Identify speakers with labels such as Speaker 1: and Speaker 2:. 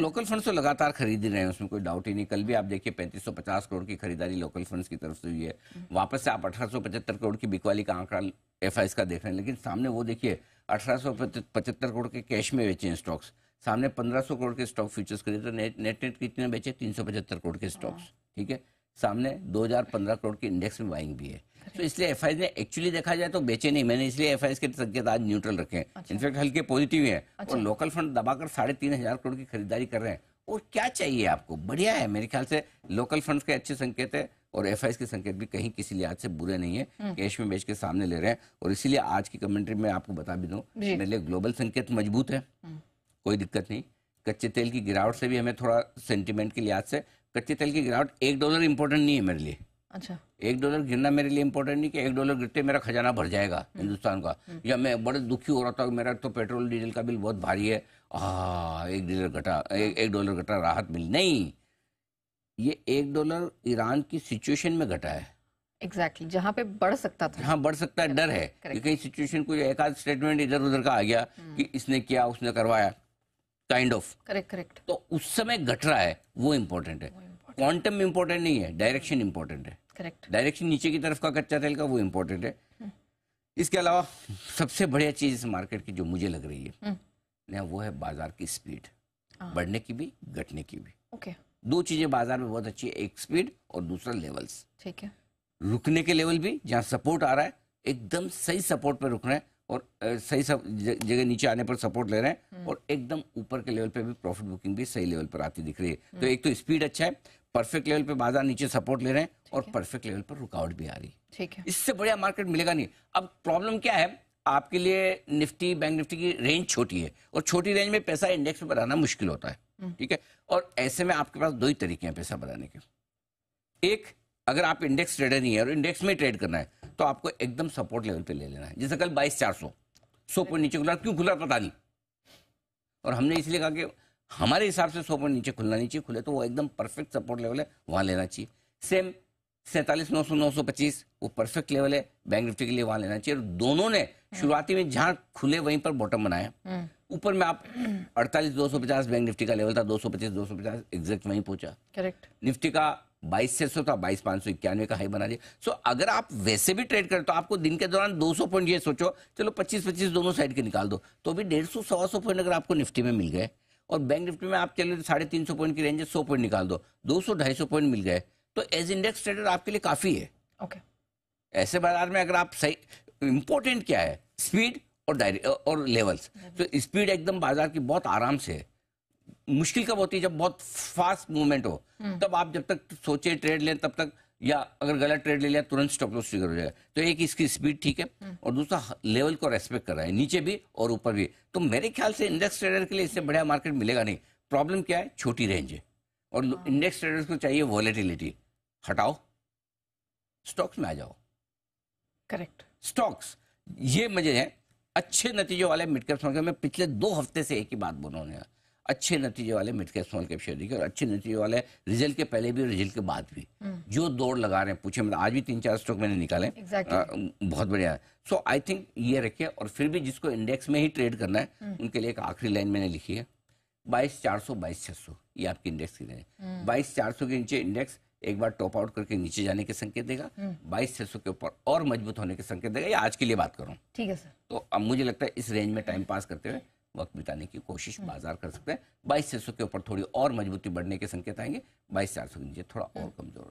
Speaker 1: Local funds तो लगातार खरीद ही रहे हैं उसमें कोई डाउट ही नहीं कल भी आप देखिए 3550 करोड़ की खरीदारी लोकल फंड्स की तरफ से हुई है वापस से आप पचहत्तर करोड़ की बिकवाली का आंकड़ा एफ का देख रहे हैं लेकिन सामने वो देखिए पचहत्तर करोड़ के कैश में बेचे हैं स्टॉक्स सामने 1500 करोड़ के स्टॉक फ्यूचर्स खरीदे तो नेट नेट कितने बेचे पचहत्तर करोड़ के स्टॉक्स हाँ। ठीक है सामने 2015 करोड़ की इंडेक्स में बाइंग भी है तो इसलिए एफ ने एक्चुअली देखा जाए तो बेचे नहीं मैंने इसलिए एफ के संकेत आज न्यूट्रल रखे हैं अच्छा। इनफैक्ट हल्के पॉजिटिव है अच्छा। और लोकल फंड दबाकर साढ़े तीन हजार करोड़ की खरीदारी कर रहे हैं और क्या चाहिए आपको बढ़िया है मेरे ख्याल से लोकल फंड्स के अच्छे संकेत है और एफ के संकेत भी कहीं किसी लिहाज से बुरे नहीं है हम्म। कैश में बेच के सामने ले रहे हैं और इसीलिए आज की कमेंट्री में आपको बता भी दूं मेरे लिए ग्लोबल संकेत मजबूत है हम्म। कोई दिक्कत नहीं कच्चे तेल की गिरावट से भी हमें थोड़ा सेंटिमेंट के लिहाज से कच्चे तेल की गिरावट एक डॉलर इंपॉर्टेंट नहीं है मेरे लिए अच्छा एक डॉलर गिरना मेरे लिए इम्पोर्टेंट नहीं कि एक डॉलर गिरते मेरा खजाना भर जाएगा हिंदुस्तान का या मैं बड़े दुखी हो रहा था मेरा तो पेट्रोल डीजल का बिल बहुत भारी है आ, एक डॉलर घटा एक, एक डॉलर घटा राहत मिल नहीं ये एक डॉलर ईरान की सिचुएशन में घटा है एग्जैक्टली exactly, जहाँ पे बढ़ सकता था हाँ बढ़ सकता है डर है कि कहीं सिचुएशन को एक आध स्टेटमेंट इधर उधर का आ गया हम्म। कि इसने किया उसने करवाया काइंड ऑफ करेक्ट करेक्ट तो उस समय घट रहा है वो इम्पोर्टेंट है क्वांटम इम्पोर्टेंट नहीं है डायरेक्शन इम्पोर्टेंट है करेक्ट डायरेक्शन नीचे की तरफ का कच्चा तेल का वो इम्पोर्टेंट है इसके अलावा सबसे बढ़िया चीज़ इस मार्केट की जो मुझे लग रही है हम्म। ना वो है बाजार की स्पीड हाँ। बढ़ने की भी घटने की भी ओके दो चीज़ें बाजार में बहुत अच्छी है एक स्पीड और दूसरा लेवल्स ठीक है रुकने के लेवल भी जहाँ सपोर्ट आ रहा है एकदम सही सपोर्ट पर रुक रहे हैं और सही सब जगह नीचे आने पर सपोर्ट ले रहे हैं हम्म। और एकदम ऊपर के लेवल पे भी प्रॉफिट बुकिंग भी सही लेवल पर आती दिख रही है तो हम्म। एक तो स्पीड अच्छा है परफेक्ट लेवल पे बाजार नीचे सपोर्ट ले रहे हैं और परफेक्ट लेवल पर रुकावट भी आ रही है ठीक है इससे बढ़िया मार्केट मिलेगा नहीं अब प्रॉब्लम क्या है आपके लिए निफ्टी बैंक निफ्टी की रेंज छोटी है और छोटी रेंज में पैसा इंडेक्स में बनाना मुश्किल होता है हम्म। ठीक है और ऐसे में आपके पास दो ही तरीके हैं पैसा बनाने के एक अगर आप इंडेक्स ट्रेडर नहीं है और इंडेक्स में ट्रेड करना है तो आपको एकदम सपोर्ट लेवल पे ले लेना है जैसे कल बाईस चार सौ सौ पॉइंट नीचे खुला क्यों खुला पता नहीं और हमने इसलिए कहा कि हमारे हिसाब से सौ पॉइंट नीचे खुलना नहीं चाहिए खुले तो वो एकदम परफेक्ट सपोर्ट लेवल है वहाँ लेना चाहिए सेम सैंतालीस नौ सौ नौ सौ पच्चीस वो परफेक्ट लेवल है बैंक निफ्टी के लिए वहाँ लेना चाहिए और दोनों ने हम्म। शुरुआती में जहाँ खुले वहीं पर बॉटम बनाया हम्म। ऊपर में आप अड़तालीस दो सौ पचास बैंक निफ्टी का लेवल था दो सौ पच्चीस दो सौ पचास एग्जैक्ट वहीं पहुंचा करेक्ट निफ्टी का बाईस छह सौ था बाईस पांच सौ इक्यानवे का हाई बना दिया सो अगर आप वैसे भी ट्रेड करें तो आपको दिन के दौरान दो सौ पॉइंट ये सोचो चलो पच्चीस पच्चीस दोनों साइड के निकाल दो तो अभी डेढ़ सौ सवा सौ पॉइंट अगर आपको निफ्टी में मिल गए और बैंक निफ्टी में आप चले तो साढ़े तीन सौ पॉइंट की रेंज है सौ पॉइंट निकाल दो दो सौ ढाई सौ पॉइंट मिल गए तो एज इंडेक्स ट्रेडर आपके लिए काफी है ओके okay. ऐसे बाजार में अगर आप सही इंपॉर्टेंट क्या है स्पीड और डायरे और लेवल्स तो स्पीड एकदम बाजार की बहुत आराम से है मुश्किल कब होती है जब बहुत फास्ट मूवमेंट हो हम्म। तब आप जब तक सोचे ट्रेड लें तब तक या अगर गलत ट्रेड ले लिया तुरंत स्टॉप लॉस ट्रिगर हो जाएगा तो एक इसकी स्पीड ठीक है हम्म। और दूसरा लेवल को रेस्पेक्ट कर रहा है नीचे भी और ऊपर भी तो मेरे ख्याल से इंडेक्स ट्रेडर के लिए इससे बढ़िया मार्केट मिलेगा नहीं प्रॉब्लम क्या है छोटी रेंज है और इंडेक्स ट्रेडर्स हाँ। को चाहिए वॉलेटिलिटी हटाओ स्टॉक्स में आ जाओ करेक्ट स्टॉक्स ये मजे हैं अच्छे नतीजों वाले मिडकैप्स में पिछले दो हफ्ते से एक ही बात बोल रहा हूँ अच्छे नतीजे वाले mid cap small cap share देखिए और अच्छे नतीजे वाले रिजल्ट के पहले भी और रिजल्ट के बाद भी हम्म। जो दौड़ लगा रहे हैं पूछे मतलब आज भी तीन चार स्टॉक मैंने निकाले exactly. आ, बहुत बढ़िया है सो आई थिंक ये रखिए और फिर भी जिसको इंडेक्स में ही ट्रेड करना है हम्म। उनके लिए एक आखिरी लाइन मैंने लिखी है बाईस चार सौ बाईस छह सौ ये आपकी इंडेक्स की लाइन हम्म। बाईस चार सौ के नीचे इंडेक्स एक बार टॉप आउट करके नीचे जाने के संकेत देगा बाईस छह सौ के ऊपर और मजबूत होने के संकेत देगा ये आज के लिए बात करूँ ठीक है सर तो अब मुझे लगता है इस रेंज में टाइम पास करते हुए वक्त बिताने की कोशिश बाजार कर सकते हैं बाईस छह के ऊपर थोड़ी और मजबूती बढ़ने के संकेत आएंगे बाईस चार सौ के नीचे थोड़ा और हम्म। कमजोर